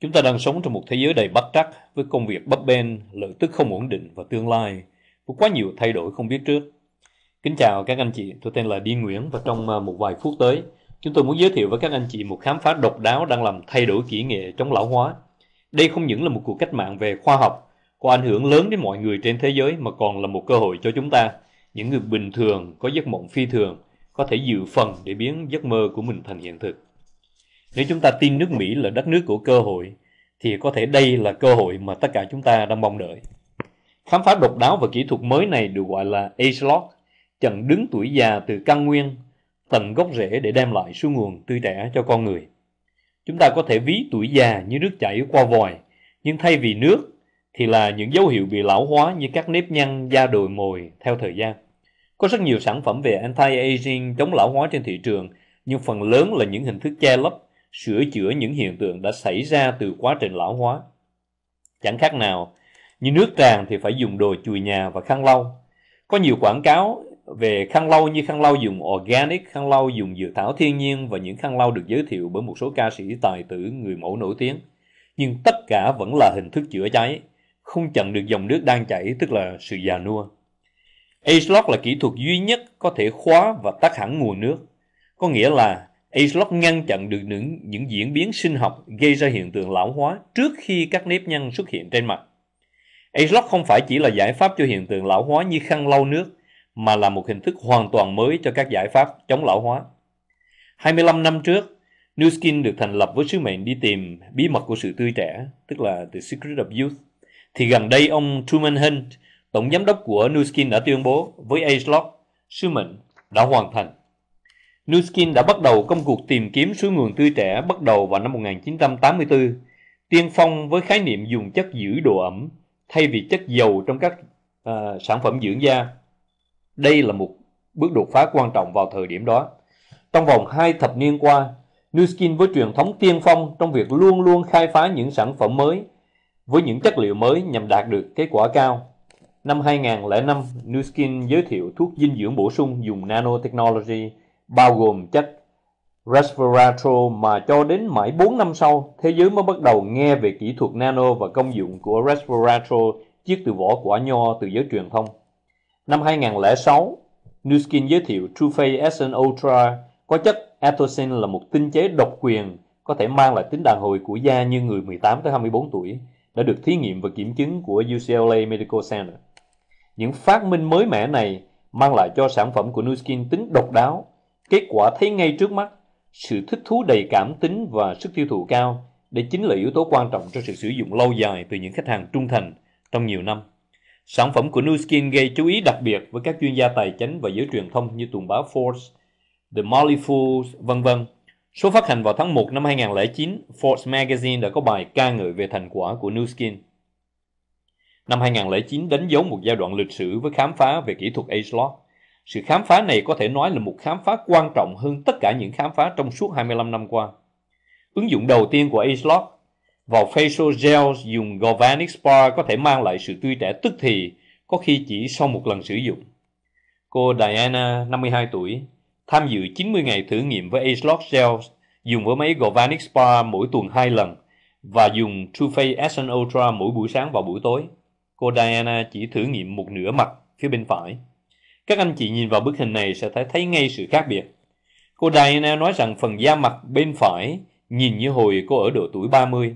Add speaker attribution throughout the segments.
Speaker 1: Chúng ta đang sống trong một thế giới đầy bắt trắc với công việc bấp bênh, lợi tức không ổn định và tương lai với quá nhiều thay đổi không biết trước. Kính chào các anh chị, tôi tên là Đi Nguyễn và trong à, một vài phút tới, chúng tôi muốn giới thiệu với các anh chị một khám phá độc đáo đang làm thay đổi kỹ nghệ chống lão hóa. Đây không những là một cuộc cách mạng về khoa học có ảnh hưởng lớn đến mọi người trên thế giới mà còn là một cơ hội cho chúng ta, những người bình thường có giấc mộng phi thường, có thể dự phần để biến giấc mơ của mình thành hiện thực. Nếu chúng ta tin nước Mỹ là đất nước của cơ hội, thì có thể đây là cơ hội mà tất cả chúng ta đang mong đợi. Khám phá độc đáo và kỹ thuật mới này được gọi là age lock, chặn đứng tuổi già từ căn nguyên, tận gốc rễ để đem lại suối nguồn tươi trẻ cho con người. Chúng ta có thể ví tuổi già như nước chảy qua vòi, nhưng thay vì nước thì là những dấu hiệu bị lão hóa như các nếp nhăn, da đồi mồi theo thời gian. Có rất nhiều sản phẩm về anti-aging chống lão hóa trên thị trường, nhưng phần lớn là những hình thức che lấp sửa chữa những hiện tượng đã xảy ra từ quá trình lão hóa. Chẳng khác nào, như nước tràn thì phải dùng đồ chùi nhà và khăn lau. Có nhiều quảng cáo về khăn lau như khăn lau dùng organic, khăn lau dùng dược thảo thiên nhiên và những khăn lau được giới thiệu bởi một số ca sĩ tài tử người mẫu nổi tiếng. Nhưng tất cả vẫn là hình thức chữa cháy, không chặn được dòng nước đang chảy tức là sự già nua. age lock là kỹ thuật duy nhất có thể khóa và tắt hẳn nguồn nước. Có nghĩa là Aesop ngăn chặn được những, những diễn biến sinh học gây ra hiện tượng lão hóa trước khi các nếp nhăn xuất hiện trên mặt. Aesop không phải chỉ là giải pháp cho hiện tượng lão hóa như khăn lau nước, mà là một hình thức hoàn toàn mới cho các giải pháp chống lão hóa. 25 năm trước, New Skin được thành lập với sứ mệnh đi tìm bí mật của sự tươi trẻ, tức là The Secret of Youth. Thì gần đây ông Truman Hunt, tổng giám đốc của New Skin đã tuyên bố với Aesop, sứ mệnh đã hoàn thành. Nuskin đã bắt đầu công cuộc tìm kiếm suối nguồn tươi trẻ bắt đầu vào năm 1984, tiên phong với khái niệm dùng chất giữ độ ẩm thay vì chất dầu trong các uh, sản phẩm dưỡng da. Đây là một bước đột phá quan trọng vào thời điểm đó. Trong vòng hai thập niên qua, Nuskin với truyền thống tiên phong trong việc luôn luôn khai phá những sản phẩm mới với những chất liệu mới nhằm đạt được kết quả cao. Năm 2005, Nuskin giới thiệu thuốc dinh dưỡng bổ sung dùng nanotechnology bao gồm chất resveratrol mà cho đến mãi 4 năm sau, thế giới mới bắt đầu nghe về kỹ thuật nano và công dụng của resveratrol chiết từ vỏ quả nho từ giới truyền thông. Năm 2006, Nu Skin giới thiệu Truphase Essence Ultra có chất Atocin là một tinh chế độc quyền có thể mang lại tính đàn hồi của da như người 18 tới 24 tuổi đã được thí nghiệm và kiểm chứng của UCLA Medical Center. Những phát minh mới mẻ này mang lại cho sản phẩm của Nu Skin tính độc đáo Kết quả thấy ngay trước mắt, sự thích thú đầy cảm tính và sức tiêu thụ cao đây chính là yếu tố quan trọng cho sự sử dụng lâu dài từ những khách hàng trung thành trong nhiều năm. Sản phẩm của Nu Skin gây chú ý đặc biệt với các chuyên gia tài chính và giới truyền thông như tuần báo Forbes, The Molly Fools, vân vân. Số phát hành vào tháng 1 năm 2009, Forbes Magazine đã có bài ca ngợi về thành quả của Nu Skin. Năm 2009 đánh dấu một giai đoạn lịch sử với khám phá về kỹ thuật age lock sự khám phá này có thể nói là một khám phá quan trọng hơn tất cả những khám phá trong suốt 25 năm qua. Ứng dụng đầu tiên của Ace vào facial gel dùng Galvanic Spa có thể mang lại sự tươi trẻ tức thì, có khi chỉ sau một lần sử dụng. Cô Diana, 52 tuổi, tham dự 90 ngày thử nghiệm với Ace Gel dùng với máy Galvanic Spa mỗi tuần 2 lần và dùng True Face Essence Ultra mỗi buổi sáng và buổi tối. Cô Diana chỉ thử nghiệm một nửa mặt phía bên phải. Các anh chị nhìn vào bức hình này sẽ thấy thấy ngay sự khác biệt. Cô Diana nói rằng phần da mặt bên phải nhìn như hồi cô ở độ tuổi 30.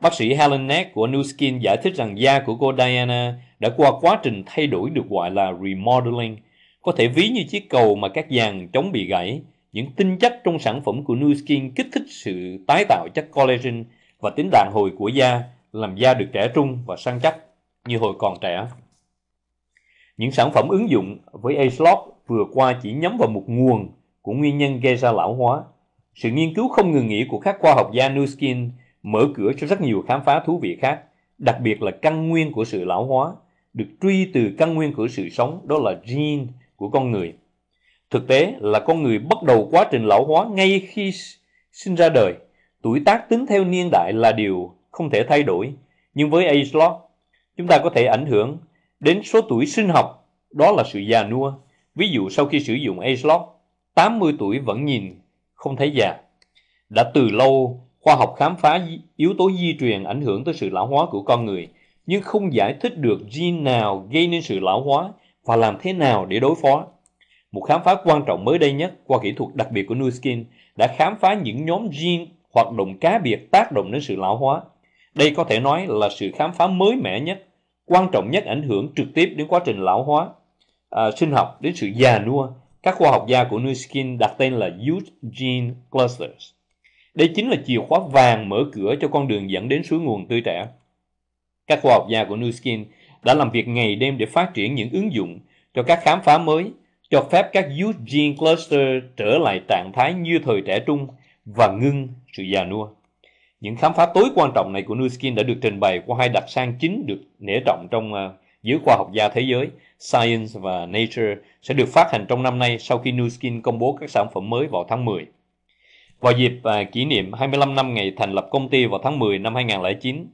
Speaker 1: Bác sĩ Helen Neck của New Skin giải thích rằng da của cô Diana đã qua quá trình thay đổi được gọi là remodeling, có thể ví như chiếc cầu mà các dàn chống bị gãy. Những tinh chất trong sản phẩm của New Skin kích thích sự tái tạo chất collagen và tính đàn hồi của da, làm da được trẻ trung và săn chắc như hồi còn trẻ. Những sản phẩm ứng dụng với A-Slot vừa qua chỉ nhắm vào một nguồn của nguyên nhân gây ra lão hóa. Sự nghiên cứu không ngừng nghỉ của các khoa học gia Skin mở cửa cho rất nhiều khám phá thú vị khác, đặc biệt là căn nguyên của sự lão hóa, được truy từ căn nguyên của sự sống đó là gene của con người. Thực tế là con người bắt đầu quá trình lão hóa ngay khi sinh ra đời. Tuổi tác tính theo niên đại là điều không thể thay đổi, nhưng với A-Slot, chúng ta có thể ảnh hưởng Đến số tuổi sinh học, đó là sự già nua. Ví dụ sau khi sử dụng Acelot, 80 tuổi vẫn nhìn không thấy già. Đã từ lâu, khoa học khám phá yếu tố di truyền ảnh hưởng tới sự lão hóa của con người, nhưng không giải thích được gene nào gây nên sự lão hóa và làm thế nào để đối phó. Một khám phá quan trọng mới đây nhất qua kỹ thuật đặc biệt của NuSkin đã khám phá những nhóm gene hoạt động cá biệt tác động đến sự lão hóa. Đây có thể nói là sự khám phá mới mẻ nhất quan trọng nhất ảnh hưởng trực tiếp đến quá trình lão hóa à, sinh học đến sự già nua. Các khoa học gia của New Skin đặt tên là Youth Gene Clusters. Đây chính là chìa khóa vàng mở cửa cho con đường dẫn đến suối nguồn tươi trẻ. Các khoa học gia của New Skin đã làm việc ngày đêm để phát triển những ứng dụng cho các khám phá mới, cho phép các Youth Gene Cluster trở lại trạng thái như thời trẻ trung và ngưng sự già nua. Những khám phá tối quan trọng này của Nuskin đã được trình bày qua hai đặc sang chính được nể trọng trong ờ, giới khoa học gia thế giới, Science và Nature, sẽ được phát hành trong năm nay sau khi Nuskin công bố các sản phẩm mới vào tháng 10. Vào dịp ờ, kỷ niệm 25 năm ngày thành lập công ty vào tháng 10 năm 2009,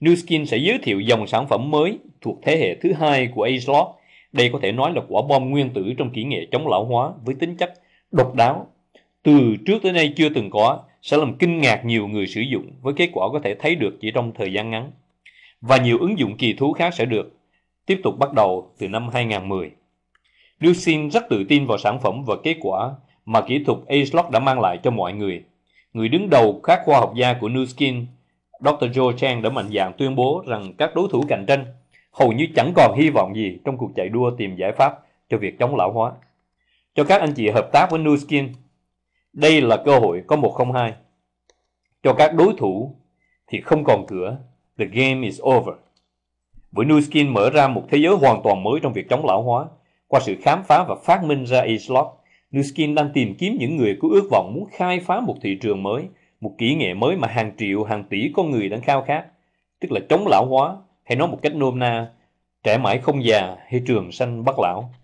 Speaker 1: Nuskin sẽ giới thiệu dòng sản phẩm mới thuộc thế hệ thứ hai của AgeLock. Đây có thể nói là quả bom nguyên tử trong kỹ nghệ chống lão hóa với tính chất độc đáo. Từ trước tới nay chưa từng có, sẽ làm kinh ngạc nhiều người sử dụng với kết quả có thể thấy được chỉ trong thời gian ngắn. Và nhiều ứng dụng kỳ thú khác sẽ được tiếp tục bắt đầu từ năm 2010. Lucin rất tự tin vào sản phẩm và kết quả mà kỹ thuật AgeLock đã mang lại cho mọi người. Người đứng đầu các khoa học gia của Skin, Dr. Joe Chang đã mạnh dạn tuyên bố rằng các đối thủ cạnh tranh hầu như chẳng còn hy vọng gì trong cuộc chạy đua tìm giải pháp cho việc chống lão hóa. Cho các anh chị hợp tác với Skin. Đây là cơ hội có 102 cho các đối thủ thì không còn cửa. The game is over. Với New Skin mở ra một thế giới hoàn toàn mới trong việc chống lão hóa. Qua sự khám phá và phát minh ra a New Skin đang tìm kiếm những người có ước vọng muốn khai phá một thị trường mới, một kỹ nghệ mới mà hàng triệu, hàng tỷ con người đang khao khát, tức là chống lão hóa, hay nói một cách nôm na, trẻ mãi không già hay trường sanh bất lão.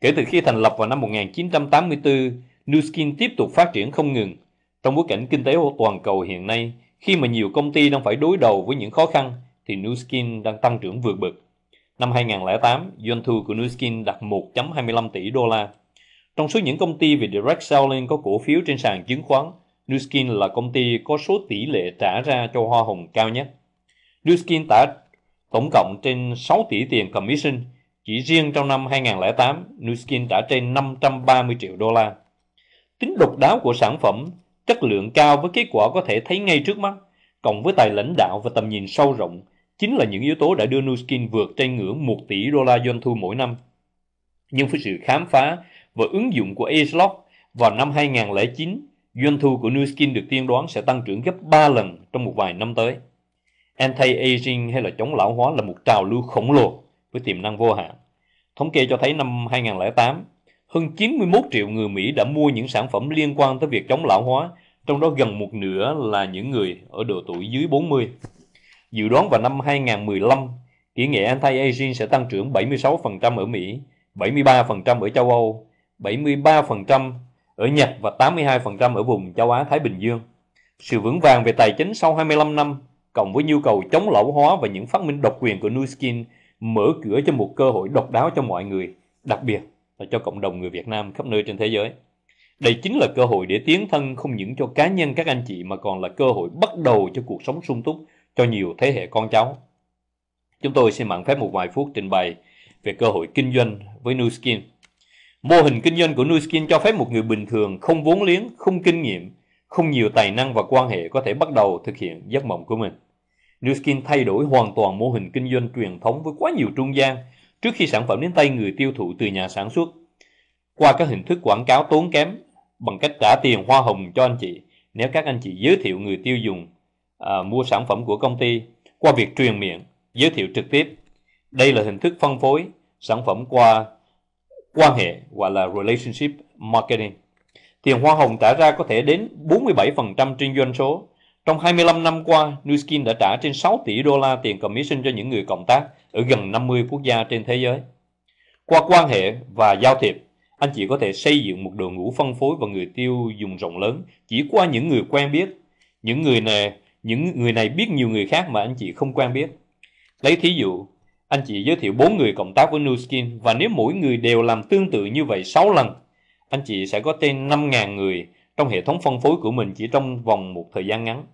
Speaker 1: Kể từ khi thành lập vào năm 1984, NuSkin tiếp tục phát triển không ngừng. Trong bối cảnh kinh tế toàn cầu hiện nay, khi mà nhiều công ty đang phải đối đầu với những khó khăn, thì NuSkin đang tăng trưởng vượt bậc. Năm 2008, doanh thu của NuSkin đạt 1.25 tỷ đô la. Trong số những công ty về direct selling có cổ phiếu trên sàn chứng khoán, NuSkin là công ty có số tỷ lệ trả ra cho hoa hồng cao nhất. NuSkin đã tổng cộng trên 6 tỷ tiền commission, chỉ riêng trong năm 2008, NuSkin đã trên 530 triệu đô la tính độc đáo của sản phẩm, chất lượng cao với kết quả có thể thấy ngay trước mắt, cộng với tài lãnh đạo và tầm nhìn sâu rộng, chính là những yếu tố đã đưa Nuskin vượt trên ngưỡng 1 tỷ đô la doanh thu mỗi năm. Nhưng với sự khám phá và ứng dụng của AgeLock vào năm 2009, doanh thu của Nuskin được tiên đoán sẽ tăng trưởng gấp 3 lần trong một vài năm tới. Anti-aging hay là chống lão hóa là một trào lưu khổng lồ với tiềm năng vô hạn. Thống kê cho thấy năm 2008, hơn 91 triệu người Mỹ đã mua những sản phẩm liên quan tới việc chống lão hóa, trong đó gần một nửa là những người ở độ tuổi dưới 40. Dự đoán vào năm 2015, kỹ nghệ anti-aging sẽ tăng trưởng 76% ở Mỹ, 73% ở châu Âu, 73% ở Nhật và 82% ở vùng châu Á Thái Bình Dương. Sự vững vàng về tài chính sau 25 năm, cộng với nhu cầu chống lão hóa và những phát minh độc quyền của Nu Skin mở cửa cho một cơ hội độc đáo cho mọi người, đặc biệt và cho cộng đồng người Việt Nam khắp nơi trên thế giới. Đây chính là cơ hội để tiến thân không những cho cá nhân các anh chị mà còn là cơ hội bắt đầu cho cuộc sống sung túc cho nhiều thế hệ con cháu. Chúng tôi sẽ mạn phép một vài phút trình bày về cơ hội kinh doanh với Skin. Mô hình kinh doanh của Skin cho phép một người bình thường không vốn liếng, không kinh nghiệm, không nhiều tài năng và quan hệ có thể bắt đầu thực hiện giấc mộng của mình. Skin thay đổi hoàn toàn mô hình kinh doanh truyền thống với quá nhiều trung gian trước khi sản phẩm đến tay người tiêu thụ từ nhà sản xuất. Qua các hình thức quảng cáo tốn kém bằng cách trả tiền hoa hồng cho anh chị nếu các anh chị giới thiệu người tiêu dùng à, mua sản phẩm của công ty qua việc truyền miệng, giới thiệu trực tiếp. Đây là hình thức phân phối sản phẩm qua quan hệ gọi là relationship marketing. Tiền hoa hồng trả ra có thể đến 47% trên doanh số trong 25 năm qua, New Skin đã trả trên 6 tỷ đô la tiền commission cho những người cộng tác ở gần 50 quốc gia trên thế giới. Qua quan hệ và giao thiệp, anh chị có thể xây dựng một đội ngũ phân phối và người tiêu dùng rộng lớn chỉ qua những người quen biết. Những người này, những người này biết nhiều người khác mà anh chị không quen biết. Lấy thí dụ, anh chị giới thiệu 4 người cộng tác với New Skin và nếu mỗi người đều làm tương tự như vậy 6 lần, anh chị sẽ có tên 5.000 người trong hệ thống phân phối của mình chỉ trong vòng một thời gian ngắn.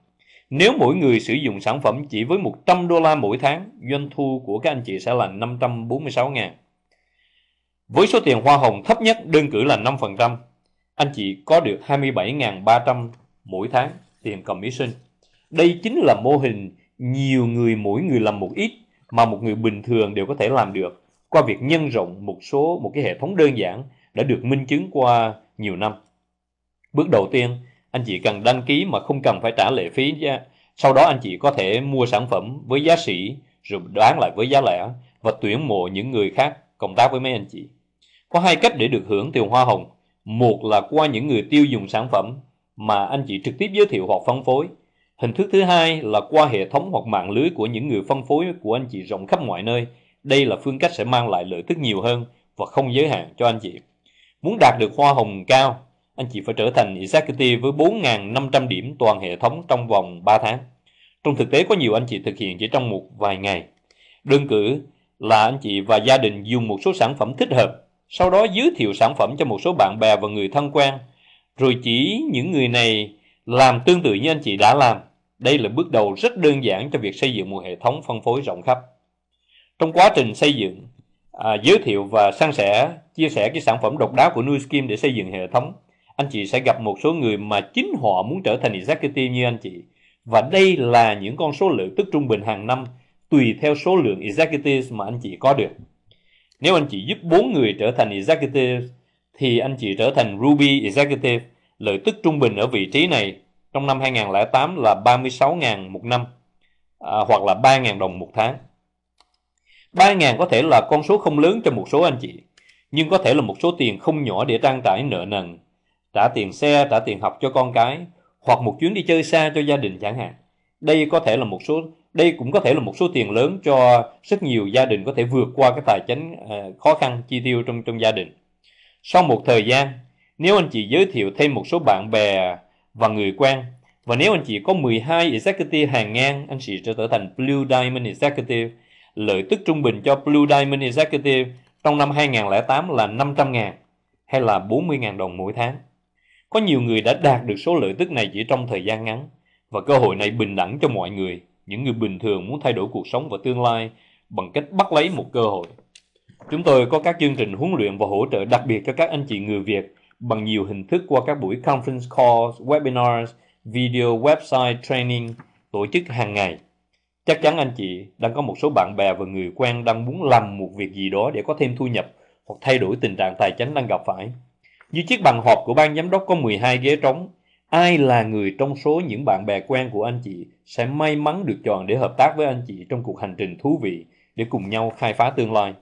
Speaker 1: Nếu mỗi người sử dụng sản phẩm chỉ với 100 đô la mỗi tháng, doanh thu của các anh chị sẽ là 546 ngàn. Với số tiền hoa hồng thấp nhất đơn cử là 5%, anh chị có được 27.300 mỗi tháng tiền commission. Đây chính là mô hình nhiều người mỗi người làm một ít mà một người bình thường đều có thể làm được qua việc nhân rộng một số một cái hệ thống đơn giản đã được minh chứng qua nhiều năm. Bước đầu tiên anh chị cần đăng ký mà không cần phải trả lệ phí nha. Sau đó anh chị có thể mua sản phẩm với giá sỉ rồi đoán lại với giá lẻ và tuyển mộ những người khác cộng tác với mấy anh chị. Có hai cách để được hưởng tiền hoa hồng. Một là qua những người tiêu dùng sản phẩm mà anh chị trực tiếp giới thiệu hoặc phân phối. Hình thức thứ hai là qua hệ thống hoặc mạng lưới của những người phân phối của anh chị rộng khắp mọi nơi. Đây là phương cách sẽ mang lại lợi tức nhiều hơn và không giới hạn cho anh chị. Muốn đạt được hoa hồng cao, anh chị phải trở thành executive với 4.500 điểm toàn hệ thống trong vòng 3 tháng. Trong thực tế có nhiều anh chị thực hiện chỉ trong một vài ngày. Đơn cử là anh chị và gia đình dùng một số sản phẩm thích hợp, sau đó giới thiệu sản phẩm cho một số bạn bè và người thân quen, rồi chỉ những người này làm tương tự như anh chị đã làm. Đây là bước đầu rất đơn giản cho việc xây dựng một hệ thống phân phối rộng khắp. Trong quá trình xây dựng, à, giới thiệu và san sẻ, chia sẻ cái sản phẩm độc đáo của NuSkim để xây dựng hệ thống, anh chị sẽ gặp một số người mà chính họ muốn trở thành executive như anh chị. Và đây là những con số lượng tức trung bình hàng năm tùy theo số lượng executives mà anh chị có được. Nếu anh chị giúp 4 người trở thành executive thì anh chị trở thành Ruby Executive. Lợi tức trung bình ở vị trí này trong năm 2008 là 36.000 một năm à, hoặc là 3.000 đồng một tháng. 3.000 có thể là con số không lớn cho một số anh chị, nhưng có thể là một số tiền không nhỏ để trang trải nợ nần trả tiền xe, trả tiền học cho con cái, hoặc một chuyến đi chơi xa cho gia đình chẳng hạn. Đây có thể là một số đây cũng có thể là một số tiền lớn cho rất nhiều gia đình có thể vượt qua cái tài chính ờ, khó khăn chi tiêu trong trong gia đình. Sau một thời gian, nếu anh chị giới thiệu thêm một số bạn bè và người quen và nếu anh chị có 12 executive hàng ngang, anh chị sẽ trở thành Blue Diamond Executive. Lợi tức trung bình cho Blue Diamond Executive trong năm 2008 là 500 ngàn hay là 40 ngàn đồng mỗi tháng. Có nhiều người đã đạt được số lợi tức này chỉ trong thời gian ngắn và cơ hội này bình đẳng cho mọi người, những người bình thường muốn thay đổi cuộc sống và tương lai bằng cách bắt lấy một cơ hội. Chúng tôi có các chương trình huấn luyện và hỗ trợ đặc biệt cho các anh chị người Việt bằng nhiều hình thức qua các buổi conference calls, webinars, video, website, training tổ chức hàng ngày. Chắc chắn anh chị đang có một số bạn bè và người quen đang muốn làm một việc gì đó để có thêm thu nhập hoặc thay đổi tình trạng tài chính đang gặp phải. Dưới chiếc bàn họp của ban giám đốc có 12 ghế trống, ai là người trong số những bạn bè quen của anh chị sẽ may mắn được chọn để hợp tác với anh chị trong cuộc hành trình thú vị để cùng nhau khai phá tương lai.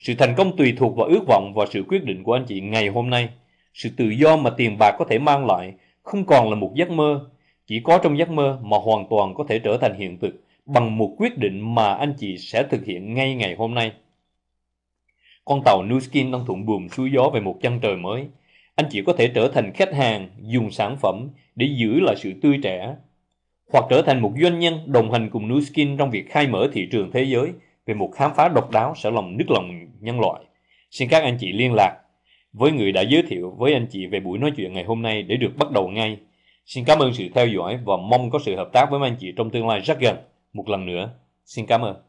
Speaker 1: Sự thành công tùy thuộc vào ước vọng và sự quyết định của anh chị ngày hôm nay. Sự tự do mà tiền bạc có thể mang lại không còn là một giấc mơ, chỉ có trong giấc mơ mà hoàn toàn có thể trở thành hiện thực bằng một quyết định mà anh chị sẽ thực hiện ngay ngày hôm nay. Con tàu New Skin đang thuận buồm xuôi gió về một chân trời mới. Anh chỉ có thể trở thành khách hàng, dùng sản phẩm để giữ lại sự tươi trẻ. Hoặc trở thành một doanh nhân đồng hành cùng New Skin trong việc khai mở thị trường thế giới về một khám phá độc đáo sở lòng nước lòng nhân loại. Xin các anh chị liên lạc với người đã giới thiệu với anh chị về buổi nói chuyện ngày hôm nay để được bắt đầu ngay. Xin cảm ơn sự theo dõi và mong có sự hợp tác với anh chị trong tương lai rất gần. Một lần nữa, xin cảm ơn.